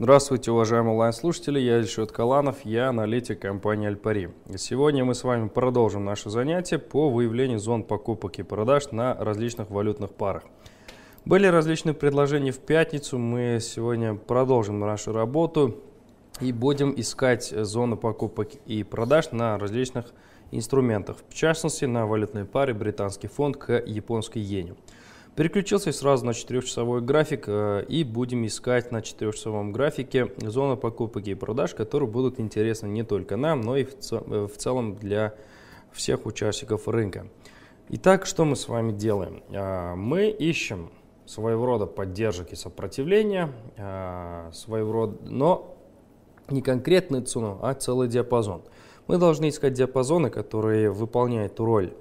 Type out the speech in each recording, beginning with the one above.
Здравствуйте, уважаемые онлайн-слушатели, я Ильшат Каланов, я аналитик компании Альпари. Сегодня мы с вами продолжим наше занятие по выявлению зон покупок и продаж на различных валютных парах. Были различные предложения в пятницу, мы сегодня продолжим нашу работу и будем искать зоны покупок и продаж на различных инструментах, в частности на валютной паре британский фунт к японской иене. Переключился сразу на 4-часовой график э, и будем искать на 4-часовом графике зоны покупок и продаж, которые будут интересны не только нам, но и в, цел э, в целом для всех участников рынка. Итак, что мы с вами делаем? Э, мы ищем своего рода поддержек и сопротивления, своего рода, но не конкретную цену, а целый диапазон. Мы должны искать диапазоны, которые выполняют роль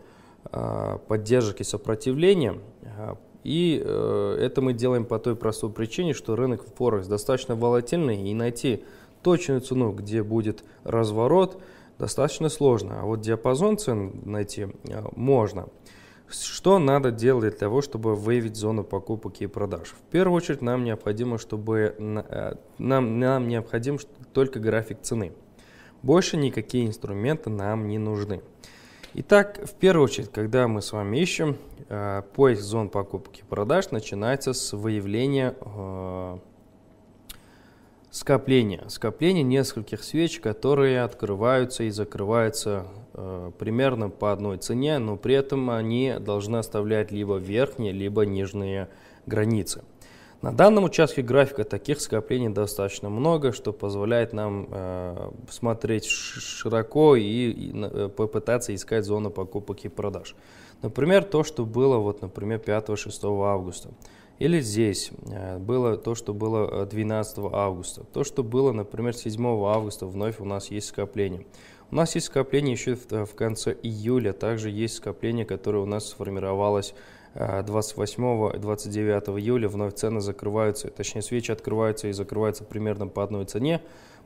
Э, поддержек и сопротивления. Э, и э, это мы делаем по той простой причине, что рынок в Форекс достаточно волатильный, и найти точную цену, где будет разворот, достаточно сложно. А вот диапазон цен найти можно. Что надо делать для того, чтобы выявить зону покупок и продаж? В первую очередь нам необходимо, чтобы нам, нам необходим только график цены. Больше никакие инструменты нам не нужны. Итак, в первую очередь, когда мы с вами ищем, э, поиск зон покупки и продаж начинается с выявления э, скопления. Скопление нескольких свеч, которые открываются и закрываются э, примерно по одной цене, но при этом они должны оставлять либо верхние, либо нижние границы. На данном участке графика таких скоплений достаточно много, что позволяет нам э, смотреть широко и, и э, попытаться искать зону покупок и продаж. Например, то, что было вот, например, 5-6 августа. Или здесь э, было то, что было 12 э, августа. То, что было, например, 7 августа, вновь у нас есть скопление. У нас есть скопление еще в, э, в конце июля, также есть скопление, которое у нас сформировалось 28 э, и 29 июля вновь цены закрываются, точнее свечи открываются и закрываются примерно по одной цене,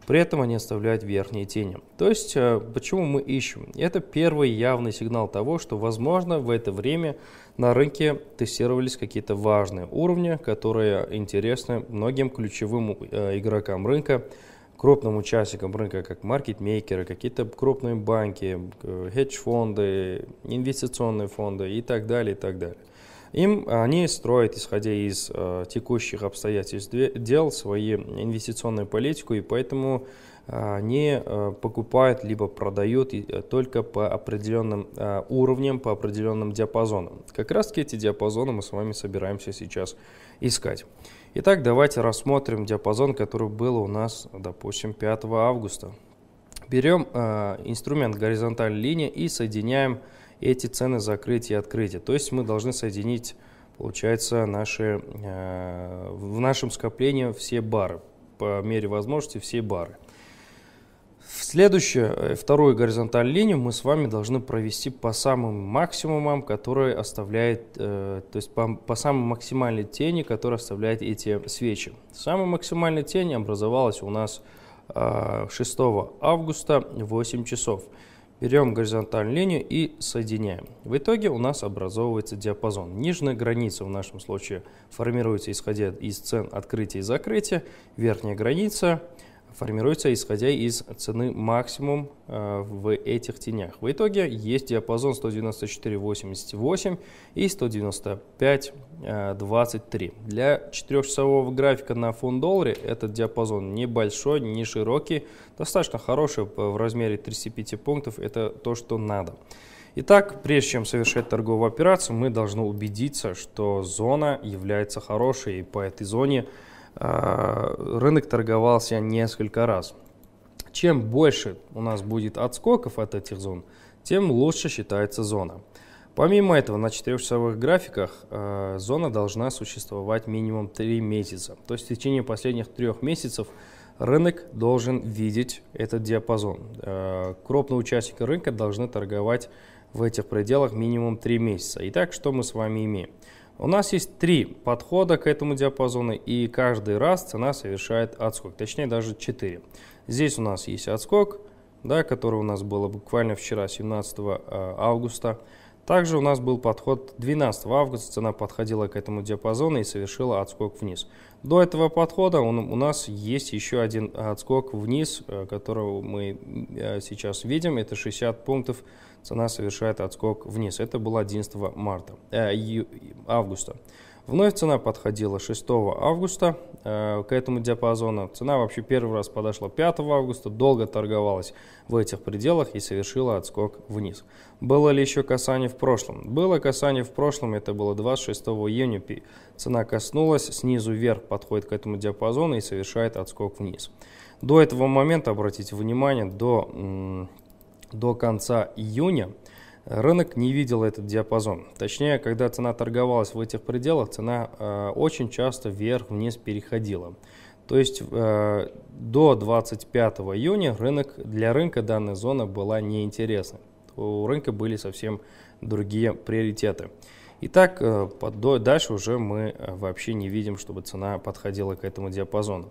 при этом они оставляют верхние тени. То есть, э, почему мы ищем? Это первый явный сигнал того, что, возможно, в это время на рынке тестировались какие-то важные уровни, которые интересны многим ключевым э, игрокам рынка, крупным участникам рынка, как маркетмейкеры, какие-то крупные банки, хедж-фонды, инвестиционные фонды и так далее, и так далее. Им э, они строят, исходя из э, текущих обстоятельств дел, свою инвестиционную политику, и поэтому они э, э, покупают либо продают только по определенным уровням, по определенным диапазонам. Как раз таки эти диапазоны мы с вами собираемся сейчас искать. Итак, давайте рассмотрим диапазон, который был у нас, допустим, 5 августа. Берем инструмент горизонтальной линии и соединяем эти цены закрытия и открытия. То есть мы должны соединить, получается, наши, э, в нашем скоплении все бары, по мере возможности все бары. В следующую, э, вторую горизонтальную линию мы с вами должны провести по самым максимумам, которые оставляет, э, то есть по, по самой максимальной тени, которая оставляет эти свечи. Самая максимальная тень образовалась у нас 6 э, августа в 8 часов. Берем горизонтальную линию и соединяем. В итоге у нас образовывается диапазон. Нижняя граница в нашем случае формируется исходя из цен открытия и закрытия. Верхняя граница – формируется исходя из цены максимум э, в этих тенях. В итоге есть диапазон 194.88 и 195.23. Для 4-часового графика на фунт долларе этот диапазон небольшой, не широкий, достаточно хороший в размере 35 пунктов, это то, что надо. Итак, прежде чем совершать торговую операцию, мы должны убедиться, что зона является хорошей, и по этой зоне а, рынок торговался несколько раз. Чем больше у нас будет отскоков от этих зон, тем лучше считается зона. Помимо этого, на четырехчасовых графиках э, зона должна существовать минимум 3 месяца. То есть в течение последних трех месяцев рынок должен видеть этот диапазон. Э, крупные участники рынка должны торговать в этих пределах минимум 3 месяца. Итак, что мы с вами имеем? У нас есть три подхода к этому диапазону, и каждый раз цена совершает отскок, точнее даже четыре. Здесь у нас есть отскок, да, который у нас был буквально вчера, 17 э, августа. Также у нас был подход 12 августа, цена подходила к этому диапазону и совершила отскок вниз. До этого подхода он, у нас есть еще один отскок вниз, э, которого мы э, сейчас видим, это 60 пунктов, цена совершает отскок вниз. Это было 11 марта, э, августа. Вновь цена подходила 6 августа э, к этому диапазону. Цена вообще первый раз подошла 5 августа, долго торговалась в этих пределах и совершила отскок вниз. Было ли еще касание в прошлом? Было касание в прошлом, это было 26 июня. Цена коснулась, снизу вверх подходит к этому диапазону и совершает отскок вниз. До этого момента, обратите внимание, до, до конца июня – Рынок не видел этот диапазон. Точнее, когда цена торговалась в этих пределах, цена э, очень часто вверх-вниз переходила. То есть э, до 25 июня рынок, для рынка данная зона была неинтересна. У рынка были совсем другие приоритеты. И так э, под, дальше уже мы э, вообще не видим, чтобы цена подходила к этому диапазону.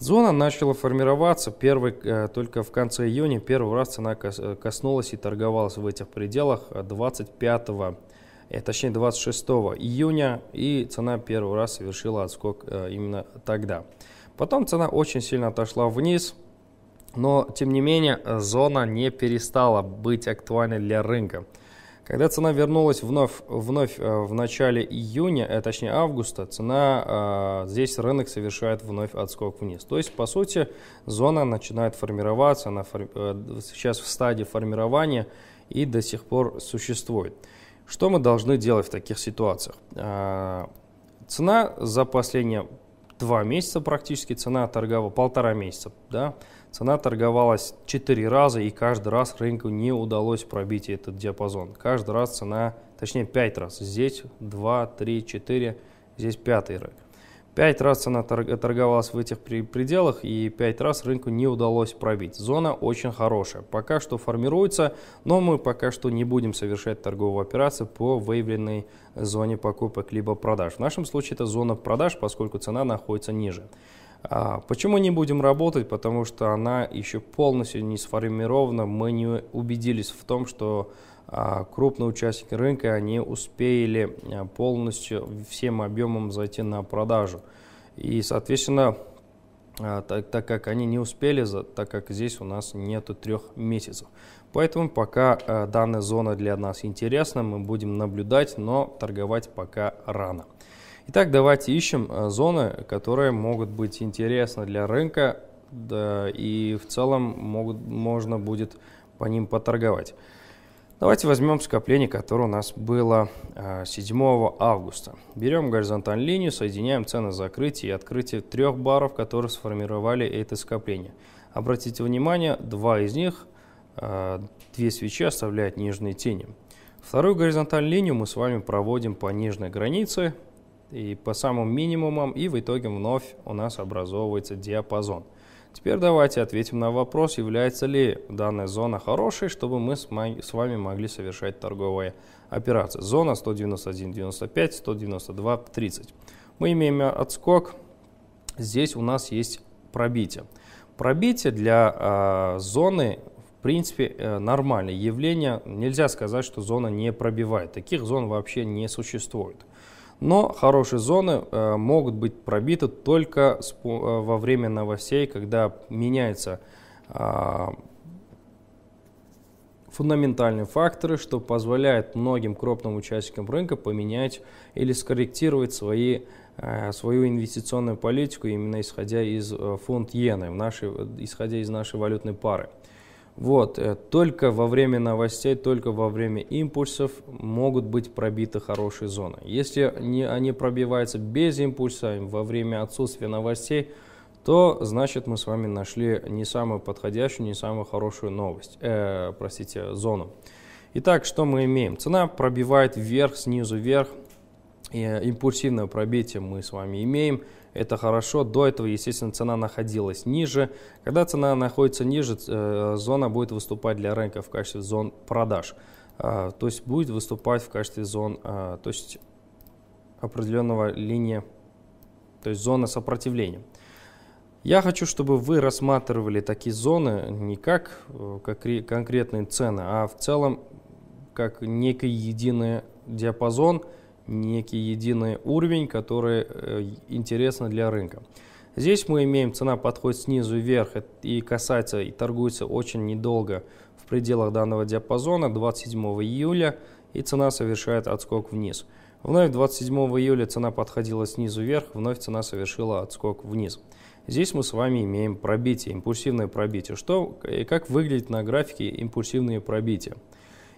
Зона начала формироваться первый, э, только в конце июня. Первый раз цена э, коснулась и торговалась в этих пределах 25 э, точнее 26 июня, и цена первый раз совершила отскок именно тогда. Потом цена очень сильно отошла вниз, но тем не менее зона не перестала быть актуальной для рынка. Когда цена вернулась вновь, вновь э, в начале июня, а точнее августа, цена э, здесь рынок совершает вновь отскок вниз. То есть, по сути, зона начинает формироваться, она сейчас в стадии формирования и до сих пор существует. Что мы должны делать в таких ситуациях? Цена за последние два месяца практически, цена торгового полтора месяца, да, Цена торговалась 4 раза, и каждый раз рынку не удалось пробить этот диапазон. Каждый раз цена, точнее 5 раз, здесь 2, 3, 4, здесь пятый рынок. Пять раз цена торговалась в этих пределах, и пять раз рынку не удалось пробить. Зона очень хорошая, пока что формируется, но мы пока что не будем совершать торговую операцию по выявленной зоне покупок либо продаж. В нашем случае это зона продаж, поскольку цена находится ниже. А, почему не будем работать? Потому что она еще полностью не сформирована. Мы не убедились в том, что а, крупные участники рынка они успели а, полностью всем объемом зайти на продажу. И, соответственно, так, так как они не успели, так как здесь у нас нету трех месяцев. Поэтому пока данная зона для нас интересна, мы будем наблюдать, но торговать пока рано. Итак, давайте ищем э, зоны, которые могут быть интересны для рынка, да, и в целом могут, можно будет по ним поторговать. Давайте возьмем скопление, которое у нас было 7 э, августа. Берем горизонтальную линию, соединяем цены закрытия и открытия трех баров, которые сформировали это скопление. Обратите внимание, два из них, э, две свечи оставляют нижние тени. Вторую горизонтальную линию мы с вами проводим по нижней границе, и по самым минимумам, и в итоге вновь у нас образовывается диапазон. Теперь давайте ответим на вопрос, является ли данная зона хорошей, чтобы мы с вами могли совершать торговые операции. Зона 191.95, 192.30. Мы имеем отскок, здесь у нас есть пробитие. Пробитие для э, зоны в принципе, э, нормальное явление. Нельзя сказать, что зона не пробивает. Таких зон вообще не существует. Но хорошие зоны э, могут быть пробиты только с, э, во время новостей, когда меняются э, фундаментальные факторы, что позволяет многим крупным участникам рынка поменять или скорректировать свои, э, свою инвестиционную политику именно исходя из э, фунт иены, в нашей, исходя из нашей валютной пары. Вот, э, только во время новостей, только во время импульсов могут быть пробиты хорошие зоны. Если не, они пробиваются без импульса, во время отсутствия новостей, то значит мы с вами нашли не самую подходящую, не самую хорошую новость, э, простите, зону. Итак, что мы имеем? Цена пробивает вверх, снизу вверх. И э, импульсивное пробитие мы с вами имеем – это хорошо. До этого, естественно, цена находилась ниже. Когда цена находится ниже, э, зона будет выступать для рынка в качестве зон продаж. А, то есть будет выступать в качестве зон, а, то есть определенного линии, то есть зона сопротивления. Я хочу, чтобы вы рассматривали такие зоны не как, э, как конкретные цены, а в целом как некий единый диапазон – некий единый уровень, который э, интересен для рынка. Здесь мы имеем цена подходит снизу вверх э, и касается и торгуется очень недолго в пределах данного диапазона 27 июля и цена совершает отскок вниз. Вновь 27 июля цена подходила снизу вверх, вновь цена совершила отскок вниз. Здесь мы с вами имеем пробитие, импульсивное пробитие. Что и э, как выглядит на графике импульсивные пробития?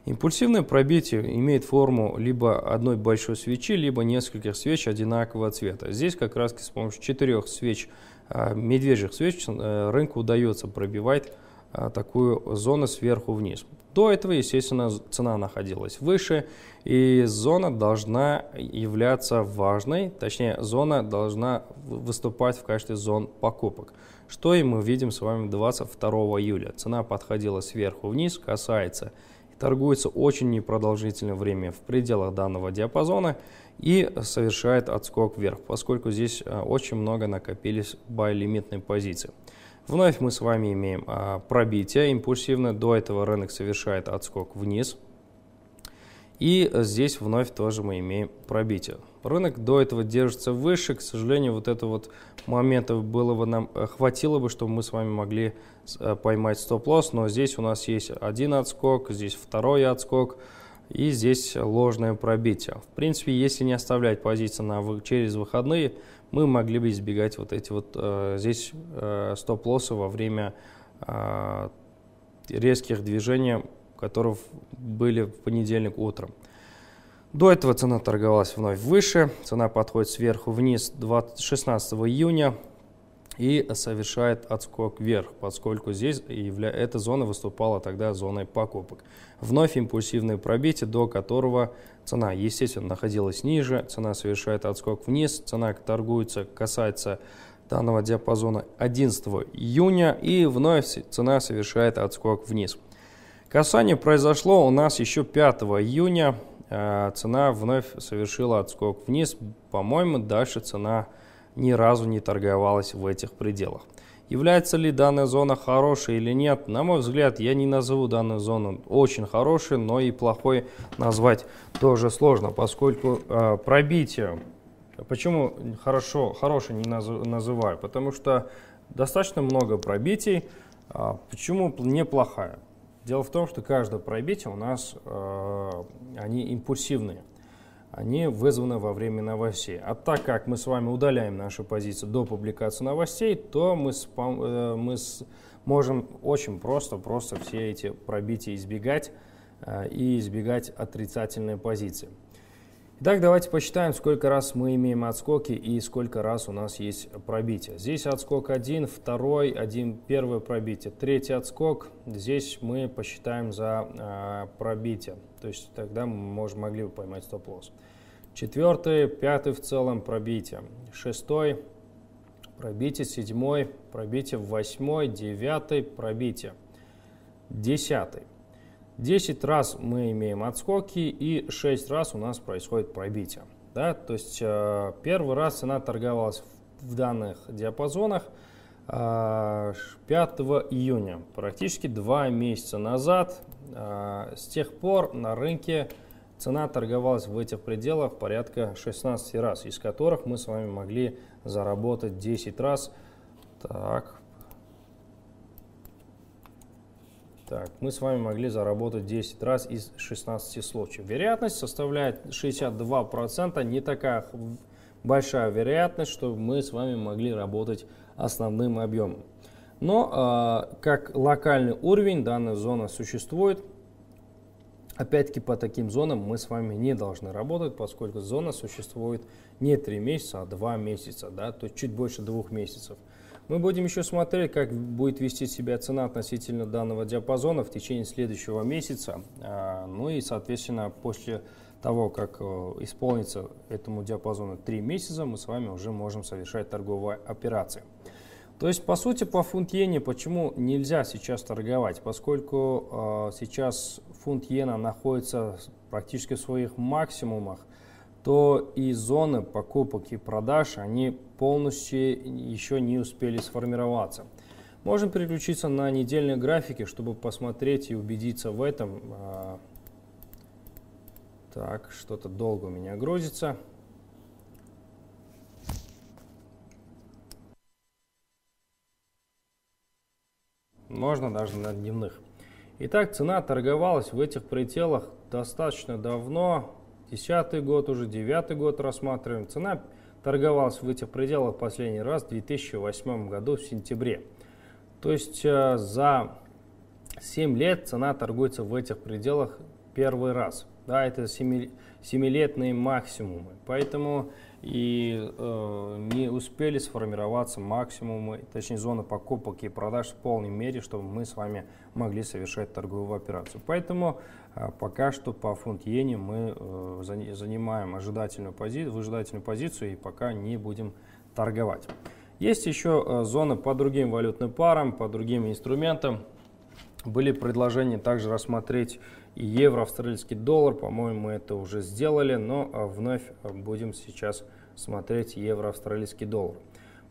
Импульсивное пробитие имеет форму либо одной большой свечи, либо нескольких свеч одинакового цвета. Здесь как раз с помощью четырех свеч, а, медвежьих свеч, э, рынку удается пробивать а, такую зону сверху вниз. До этого, естественно, цена находилась выше, и зона должна являться важной, точнее, зона должна выступать в качестве зон покупок. Что и мы видим с вами 22 июля. Цена подходила сверху вниз, касается и торгуется очень непродолжительное время в пределах данного диапазона и совершает отскок вверх, поскольку здесь э, очень много накопились байлимитные позиции. Вновь мы с вами имеем а, пробитие импульсивное, до этого рынок совершает отскок вниз – и э, здесь вновь тоже мы имеем пробитие. Рынок до этого держится выше. К сожалению, вот этого вот момента было бы нам э, хватило бы, чтобы мы с вами могли э, поймать стоп-лосс. Но здесь у нас есть один отскок, здесь второй отскок. И здесь ложное пробитие. В принципе, если не оставлять позиции на, через выходные, мы могли бы избегать вот эти вот э, здесь э, стоп-лоссы во время э, резких движений которые были в понедельник утром. До этого цена торговалась вновь выше, цена подходит сверху вниз 16 июня и совершает отскок вверх, поскольку здесь эта зона выступала тогда зоной покупок. Вновь импульсивное пробитие, до которого цена, естественно, находилась ниже, цена совершает отскок вниз, цена торгуется, касается данного диапазона 11 июня и вновь цена совершает отскок вниз. Касание произошло у нас еще 5 июня. Э, цена вновь совершила отскок вниз. По-моему, дальше цена ни разу не торговалась в этих пределах. Является ли данная зона хорошей или нет? На мой взгляд, я не назову данную зону очень хорошей, но и плохой назвать тоже сложно, поскольку э, пробитие... Почему хорошо, хорошей не называю? Потому что достаточно много пробитий. А почему неплохая? Дело в том, что каждое пробитие у нас, э, они импульсивные. Они вызваны во время новостей. А так как мы с вами удаляем нашу позицию до публикации новостей, то мы, спам, э, мы с, можем очень просто, просто все эти пробития избегать э, и избегать отрицательной позиции. Так давайте посчитаем, сколько раз мы имеем отскоки и сколько раз у нас есть пробитие. Здесь отскок один, второй один первое пробитие, третий отскок. Здесь мы посчитаем за э, пробитие. То есть тогда мы можем, могли бы поймать стоп-лосс. Четвертый, пятый в целом пробитие. Шестой пробитие, седьмой пробитие, восьмой, девятый пробитие, десятый. 10 раз мы имеем отскоки и 6 раз у нас происходит пробитие. Да? То есть э, первый раз цена торговалась в данных диапазонах 5 э, июня, практически 2 месяца назад. Э, с тех пор на рынке цена торговалась в этих пределах порядка 16 раз, из которых мы с вами могли заработать 10 раз. Так, Так, мы с вами могли заработать 10 раз из 16 случаев. Вероятность составляет 62%, не такая большая вероятность, что мы с вами могли работать основным объемом. Но э, как локальный уровень данная зона существует. Опять-таки по таким зонам мы с вами не должны работать, поскольку зона существует не 3 месяца, а 2 месяца, да, то есть чуть больше 2 месяцев. Мы будем еще смотреть, как будет вести себя цена относительно данного диапазона в течение следующего месяца. А, ну и, соответственно, после того, как э, исполнится этому диапазону 3 месяца, мы с вами уже можем совершать торговые операции. То есть, по сути, по фунт иене почему нельзя сейчас торговать? Поскольку э, сейчас фунт иена находится практически в своих максимумах, то и зоны покупок и продаж, они полностью еще не успели сформироваться. Можем переключиться на недельные графики, чтобы посмотреть и убедиться в этом. А, так, что-то долго у меня грузится. Можно даже на дневных. Итак, цена торговалась в этих пределах достаточно давно, Десятый год, уже девятый год рассматриваем. Цена торговалась в этих пределах последний раз в 2008 году в сентябре. То есть э, за 7 лет цена торгуется в этих пределах первый раз. Да, это 7-летние максимумы. Поэтому и э, не успели сформироваться максимумы, точнее зоны покупок и продаж в полной мере, чтобы мы с вами могли совершать торговую операцию. Поэтому э, пока что по фунт иене мы э, занимаем ожидательную пози выжидательную позицию и пока не будем торговать. Есть еще э, зоны по другим валютным парам, по другим инструментам. Были предложения также рассмотреть и евро, австралийский доллар. По-моему, мы это уже сделали, но а, вновь а, будем сейчас смотреть евро, австралийский доллар.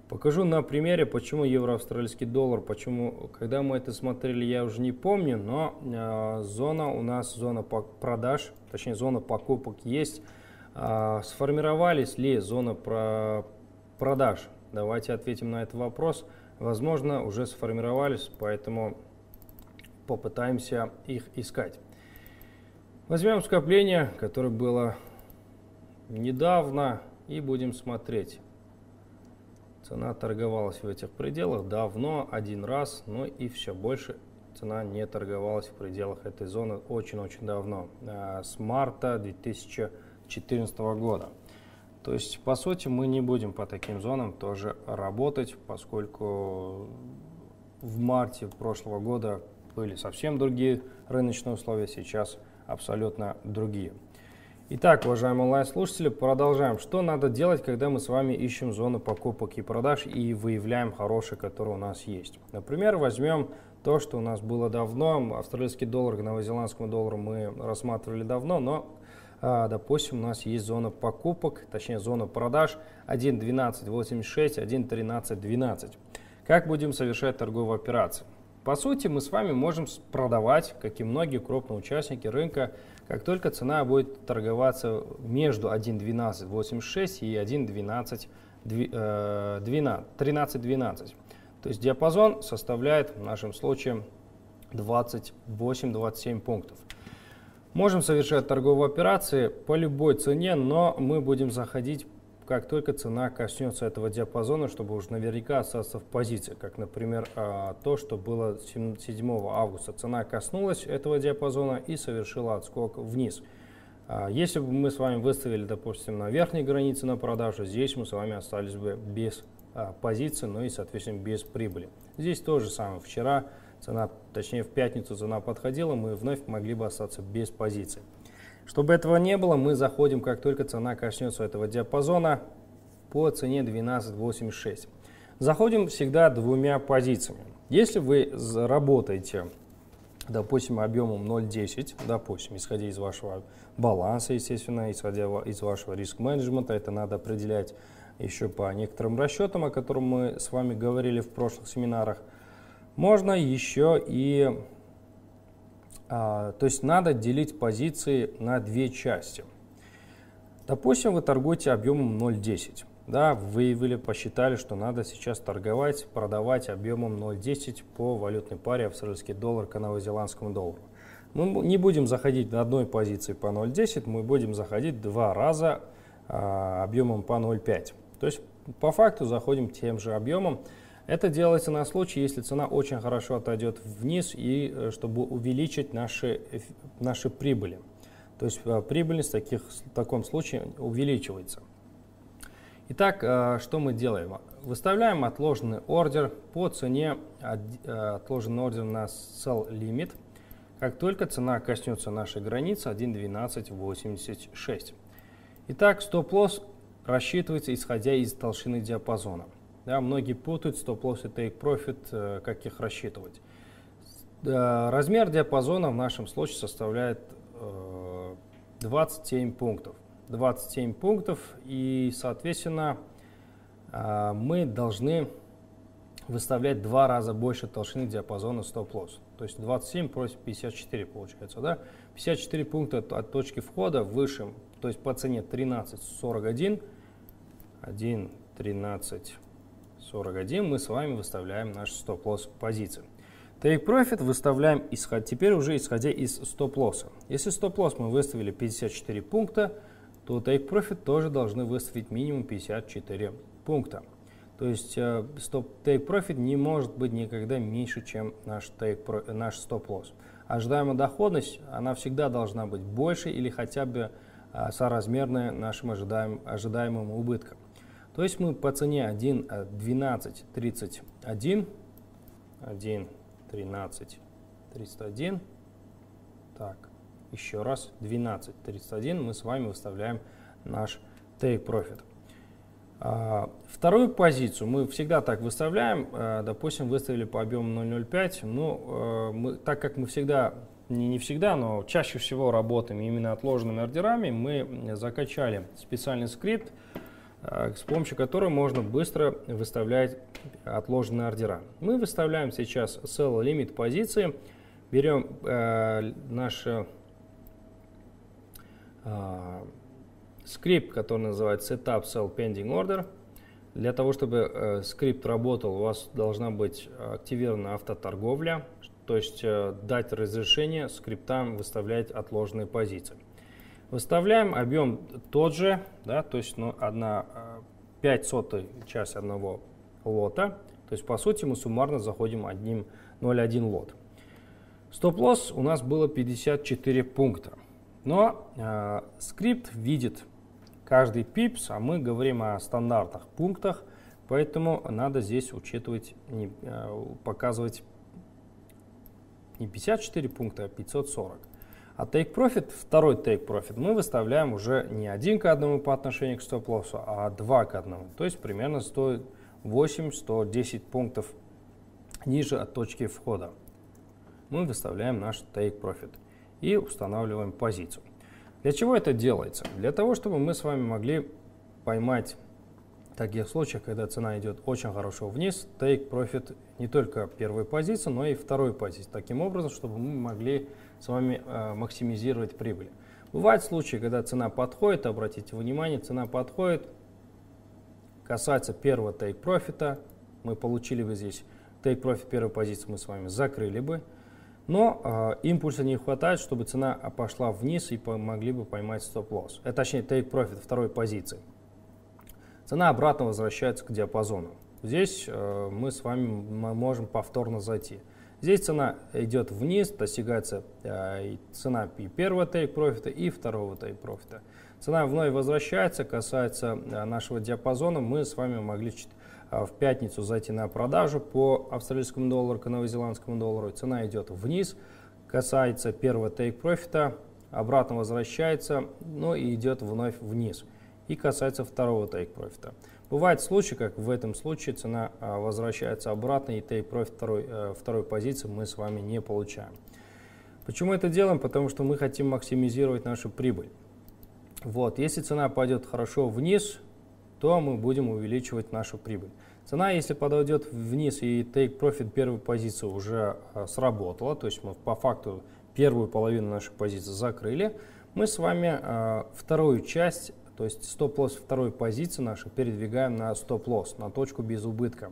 Покажу на примере, почему евро, австралийский доллар, почему, когда мы это смотрели, я уже не помню, но э, зона у нас, зона продаж, точнее зона покупок есть. Э, сформировались ли зона про продаж? Давайте ответим на этот вопрос. Возможно, уже сформировались, поэтому попытаемся их искать. Возьмем скопление, которое было недавно, и будем смотреть. Цена торговалась в этих пределах давно, один раз, но и все, больше цена не торговалась в пределах этой зоны очень-очень давно, а, с марта 2014 года. То есть, по сути, мы не будем по таким зонам тоже работать, поскольку в марте прошлого года были совсем другие рыночные условия, сейчас – абсолютно другие. Итак, уважаемые онлайн-слушатели, продолжаем. Что надо делать, когда мы с вами ищем зону покупок и продаж и выявляем хорошие, которые у нас есть? Например, возьмем то, что у нас было давно. Австралийский доллар к новозеландскому доллару мы рассматривали давно, но, а, допустим, у нас есть зона покупок, точнее зона продаж 1.12.86, 1.13.12. Как будем совершать торговые операции? По сути, мы с вами можем продавать, как и многие крупные участники рынка, как только цена будет торговаться между 1.12.86 и 1.13.12. Э, То есть диапазон составляет в нашем случае 28-27 пунктов. Можем совершать торговые операции по любой цене, но мы будем заходить как только цена коснется этого диапазона, чтобы уже наверняка остаться в позиции, как, например, а, то, что было 7 августа. Цена коснулась этого диапазона и совершила отскок вниз. А, если бы мы с вами выставили, допустим, на верхней границе на продажу, здесь мы с вами остались бы без а, позиции, ну и, соответственно, без прибыли. Здесь то же самое. Вчера цена, точнее, в пятницу цена подходила, мы вновь могли бы остаться без позиции. Чтобы этого не было, мы заходим, как только цена коснется этого диапазона по цене 12.86. Заходим всегда двумя позициями. Если вы работаете, допустим, объемом 0.10, допустим, исходя из вашего баланса, естественно, исходя из вашего риск-менеджмента, это надо определять еще по некоторым расчетам, о которых мы с вами говорили в прошлых семинарах, можно еще и а, то есть надо делить позиции на две части. Допустим, вы торгуете объемом 0,10. Да, выявили, посчитали, что надо сейчас торговать, продавать объемом 0,10 по валютной паре австралийский доллар к новозеландскому доллару. Ну, мы не будем заходить на одной позиции по 0,10, мы будем заходить два раза а, объемом по 0,5. То есть по факту заходим тем же объемом, это делается на случай, если цена очень хорошо отойдет вниз, и э, чтобы увеличить наши, наши прибыли. То есть э, прибыльность в, таких, в таком случае увеличивается. Итак, э, что мы делаем? Выставляем отложенный ордер по цене, отложенный ордер на sell limit, как только цена коснется нашей границы 1.1286. Итак, стоп-лосс рассчитывается исходя из толщины диапазона – да, многие путают стоп-лосс и тейк-профит, э, как их рассчитывать. Э, размер диапазона в нашем случае составляет 27 э, пунктов. 27 пунктов и, соответственно, мы должны выставлять два раза больше толщины диапазона стоп-лосс. То есть 27 против 54 получается. Да? 54 пункта от, точки входа выше, то есть по цене 13,41, 1,13. 41 мы с вами выставляем наш стоп-лосс позиции Take Profit выставляем исход, теперь уже исходя из стоп-лосса. Если стоп-лосс мы выставили 54 пункта, то Take Profit тоже должны выставить минимум 54 пункта. То есть э, стоп Take Profit не может быть никогда меньше, чем наш, take, наш стоп-лосс. Ожидаемая доходность, она всегда должна быть больше или хотя бы э, соразмерная нашим ожидаем, ожидаемым убыткам. То есть мы по цене 1, 12, 31, 1, 13, 31, так, еще раз 12, 31 мы с вами выставляем наш take profit. А, вторую позицию мы всегда так выставляем, а, допустим, выставили по объему 0,05, но ну, а, мы, так как мы всегда, не, не всегда, но чаще всего работаем именно отложенными ордерами, мы закачали специальный скрипт, Э, с помощью которой можно быстро выставлять отложенные ордера. Мы выставляем сейчас sell лимит позиции, берем э, наш э, скрипт, который называется setup sell pending order. Для того, чтобы э, скрипт работал, у вас должна быть активирована автоторговля, то есть э, дать разрешение скриптам выставлять отложенные позиции. Выставляем объем тот же, да, то есть ну, 1, 5 сотой часть одного лота. То есть, по сути, мы суммарно заходим одним 0,1 лот. Стоп-лосс у нас было 54 пункта. Но э, скрипт видит каждый пипс, а мы говорим о стандартах пунктах, поэтому надо здесь учитывать, не, э, показывать не 54 пункта, а 540. А take profit, второй take profit, мы выставляем уже не один к одному по отношению к стоп-лоссу, а два к одному, То есть примерно 108-110 пунктов ниже от точки входа. Мы выставляем наш take profit и устанавливаем позицию. Для чего это делается? Для того, чтобы мы с вами могли поймать в таких случаях, когда цена идет очень хорошо вниз, take profit не только первой позиции, но и второй позиции. Таким образом, чтобы мы могли с вами э, максимизировать прибыль. Бывают случаи, когда цена подходит, обратите внимание, цена подходит, касается первого take профита, мы получили бы здесь take profit первой позиции, мы с вами закрыли бы, но э, импульса не хватает, чтобы цена пошла вниз и могли бы поймать стоп-лосс, э, точнее take profit второй позиции. Цена обратно возвращается к диапазону. Здесь э, мы с вами можем повторно зайти. Здесь цена идет вниз, достигается э, цена и первого тейк-профита, и второго тейк-профита. Цена вновь возвращается, касается э, нашего диапазона. Мы с вами могли э, в пятницу зайти на продажу по австралийскому доллару, к новозеландскому доллару. Цена идет вниз, касается первого тейк-профита, обратно возвращается, но ну и идет вновь вниз. И касается второго тейк-профита. Бывают случаи, как в этом случае цена а, возвращается обратно, и take profit второй, э, второй позиции мы с вами не получаем. Почему это делаем? Потому что мы хотим максимизировать нашу прибыль. Вот, если цена пойдет хорошо вниз, то мы будем увеличивать нашу прибыль. Цена, если подойдет вниз и take profit первой позиции уже а, сработала, то есть мы по факту первую половину нашей позиции закрыли, мы с вами а, вторую часть то есть стоп-лосс второй позиции нашей передвигаем на стоп-лосс, на точку без убытка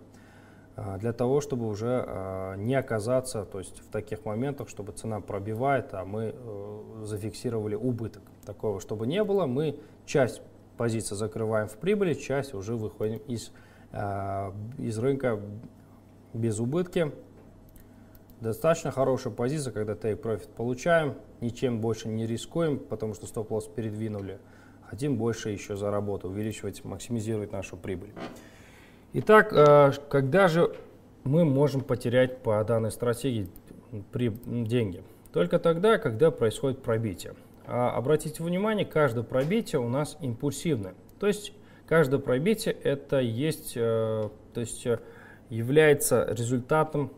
а, для того, чтобы уже а, не оказаться то есть, в таких моментах, чтобы цена пробивает, а мы э, зафиксировали убыток. Такого, чтобы не было, мы часть позиции закрываем в прибыли, часть уже выходим из, а, из рынка без убытки. Достаточно хорошая позиция, когда take profit получаем, ничем больше не рискуем, потому что стоп-лосс передвинули хотим больше еще заработать, увеличивать, максимизировать нашу прибыль. Итак, э, когда же мы можем потерять по данной стратегии при деньги? Только тогда, когда происходит пробитие. А обратите внимание, каждое пробитие у нас импульсивное. То есть каждое пробитие это есть, э, то есть э, является результатом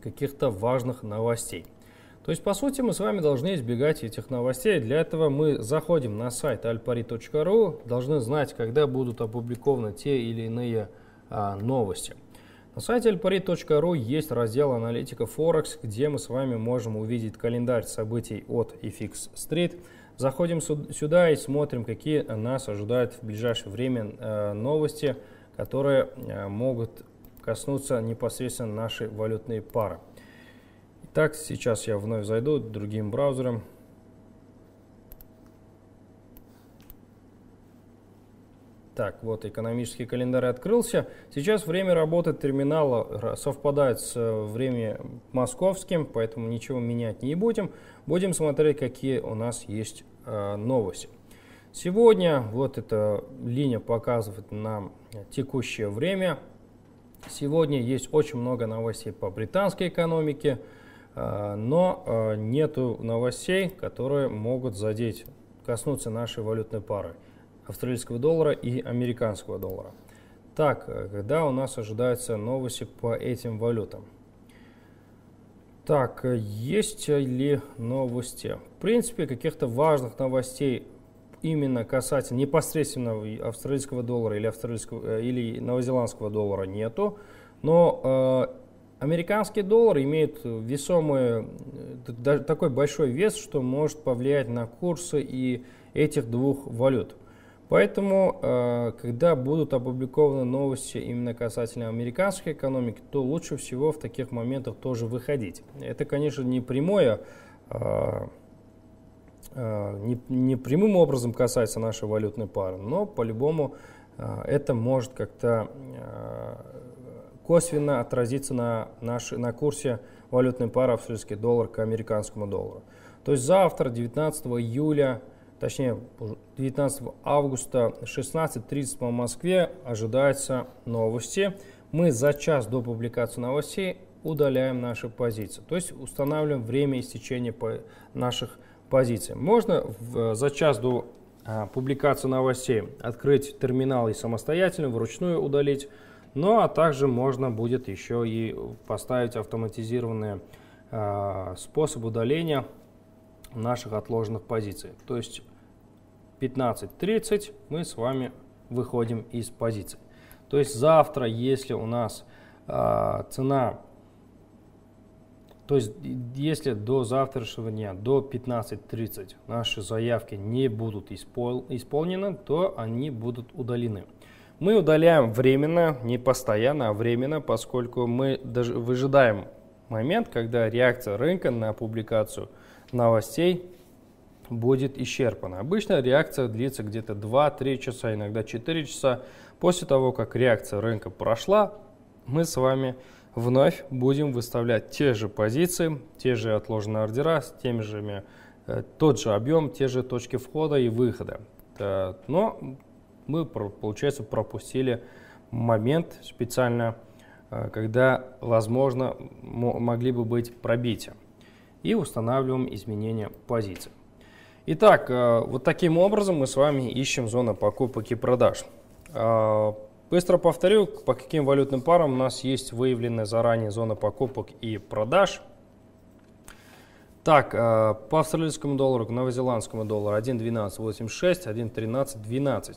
каких-то важных новостей. То есть, по сути, мы с вами должны избегать этих новостей. Для этого мы заходим на сайт alpari.ru, должны знать, когда будут опубликованы те или иные а, новости. На сайте alpari.ru есть раздел аналитика Форекс, где мы с вами можем увидеть календарь событий от FX Street. Заходим сюда и смотрим, какие нас ожидают в ближайшее время э, новости, которые э, могут коснуться непосредственно нашей валютной пары. Так, сейчас я вновь зайду другим браузером. Так, вот экономический календарь открылся. Сейчас время работы терминала э, совпадает с э, временем московским, поэтому ничего менять не будем. Будем смотреть, какие у нас есть э, новости. Сегодня вот эта линия показывает нам текущее время. Сегодня есть очень много новостей по британской экономике. А, но а, нету новостей, которые могут задеть, коснуться нашей валютной пары австралийского доллара и американского доллара. Так, э, когда у нас ожидаются новости по этим валютам? Так, э, есть ли новости? В принципе, каких-то важных новостей именно касательно непосредственно австралийского доллара или, австралийского, э, или новозеландского доллара нету. Но Американский доллар имеет весомый, э, такой большой вес, что может повлиять на курсы и этих двух валют. Поэтому, э, когда будут опубликованы новости именно касательно американской экономики, то лучше всего в таких моментах тоже выходить. Это, конечно, не прямое, э, не, не прямым образом касается нашей валютной пары, но по-любому это может как-то косвенно отразится на, наш, на курсе валютной пары австралийский доллар к американскому доллару. То есть завтра, 19 июля, точнее 19 августа 16.30 по Москве ожидаются новости. Мы за час до публикации новостей удаляем наши позиции, то есть устанавливаем время истечения наших позиций. Можно в, э, за час до а, публикации новостей открыть терминал и самостоятельно, вручную удалить ну а также можно будет еще и поставить автоматизированный а, способ удаления наших отложенных позиций. То есть 15.30 мы с вами выходим из позиции. То есть завтра, если у нас э, цена, то есть если до завтрашнего дня, до 15.30 наши заявки не будут испол исполнены, то они будут удалены. Мы удаляем временно, не постоянно, а временно, поскольку мы даже выжидаем момент, когда реакция рынка на публикацию новостей будет исчерпана. Обычно реакция длится где-то 2-3 часа, иногда 4 часа. После того, как реакция рынка прошла, мы с вами вновь будем выставлять те же позиции, те же отложенные ордера с теми же, э, тот же объем, те же точки входа и выхода. Э, но мы, получается, пропустили момент специально, э, когда, возможно, могли бы быть пробития. И устанавливаем изменения позиции. Итак, э, вот таким образом мы с вами ищем зону покупок и продаж. Э, быстро повторю, по каким валютным парам у нас есть выявленная заранее зона покупок и продаж. Так, по австралийскому доллару, к новозеландскому доллару 1.1286, 1.1312.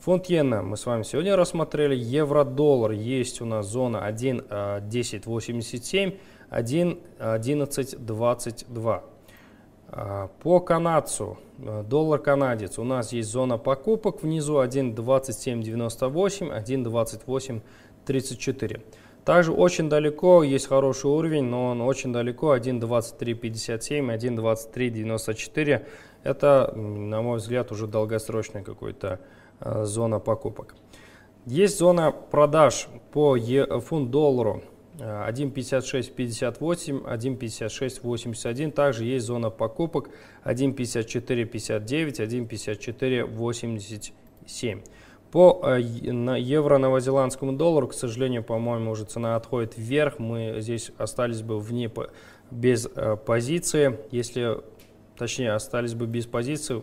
Фунт иена мы с вами сегодня рассмотрели. Евро-доллар есть у нас зона 1.1087, 1.1122. А, а, по канадцу, а, доллар-канадец, у нас есть зона покупок внизу 1.2798, 1.2834. Также очень далеко, есть хороший уровень, но он очень далеко, 1.2357, 1.2394. Это, на мой взгляд, уже долгосрочный какой-то Э, зона покупок. Есть зона продаж по фунт-доллару 1.5658, 1.5681. Также есть зона покупок 1.5459, 1.5487. По э, евро-новозеландскому доллару, к сожалению, по-моему, уже цена отходит вверх. Мы здесь остались бы вне без э, позиции. Если, точнее, остались бы без позиции,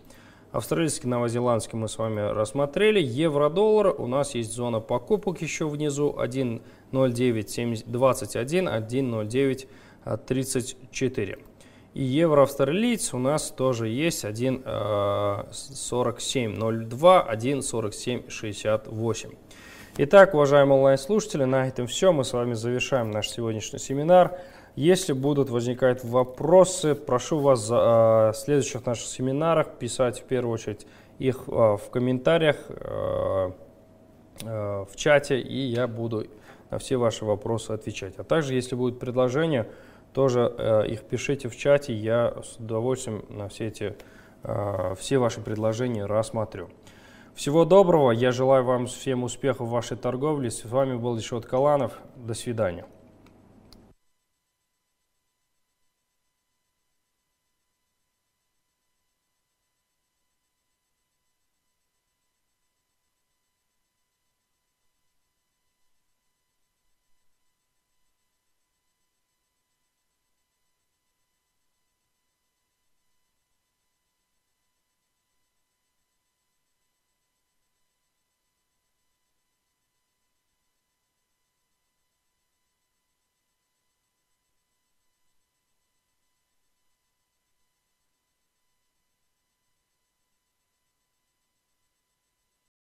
Австралийский, новозеландский мы с вами рассмотрели. Евро-доллар. У нас есть зона покупок еще внизу. 1.0921, 1.0934. И евро-австралиец у нас тоже есть 1.4702, 1.4768. Э, Итак, уважаемые онлайн-слушатели, на этом все. Мы с вами завершаем наш сегодняшний семинар. Если будут возникать вопросы, прошу вас а, в следующих наших семинарах писать в первую очередь их а, в комментариях, а, в чате, и я буду на все ваши вопросы отвечать. А также, если будут предложения, тоже их пишите в чате, я с удовольствием на все эти все ваши предложения рассмотрю. Всего доброго, я желаю вам всем успехов в вашей торговле. С вами был Решет Каланов. До свидания.